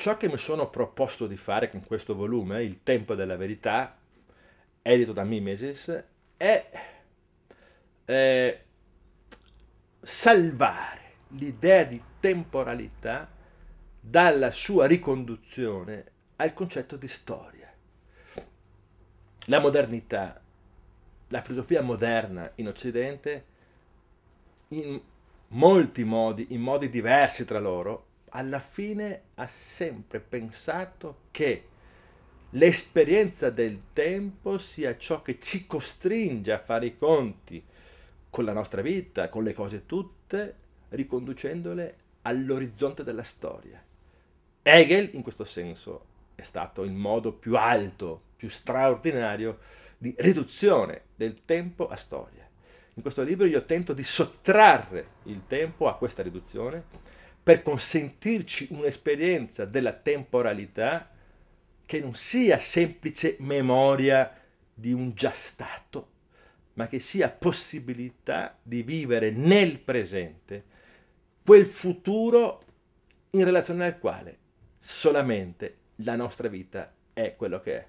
Ciò che mi sono proposto di fare con questo volume, Il tempo della verità, edito da Mimesis, è eh, salvare l'idea di temporalità dalla sua riconduzione al concetto di storia. La modernità, la filosofia moderna in Occidente, in molti modi, in modi diversi tra loro, alla fine ha sempre pensato che l'esperienza del tempo sia ciò che ci costringe a fare i conti con la nostra vita, con le cose tutte, riconducendole all'orizzonte della storia. Hegel, in questo senso, è stato il modo più alto, più straordinario di riduzione del tempo a storia. In questo libro io tento di sottrarre il tempo a questa riduzione per consentirci un'esperienza della temporalità che non sia semplice memoria di un già stato, ma che sia possibilità di vivere nel presente quel futuro in relazione al quale solamente la nostra vita è quello che è.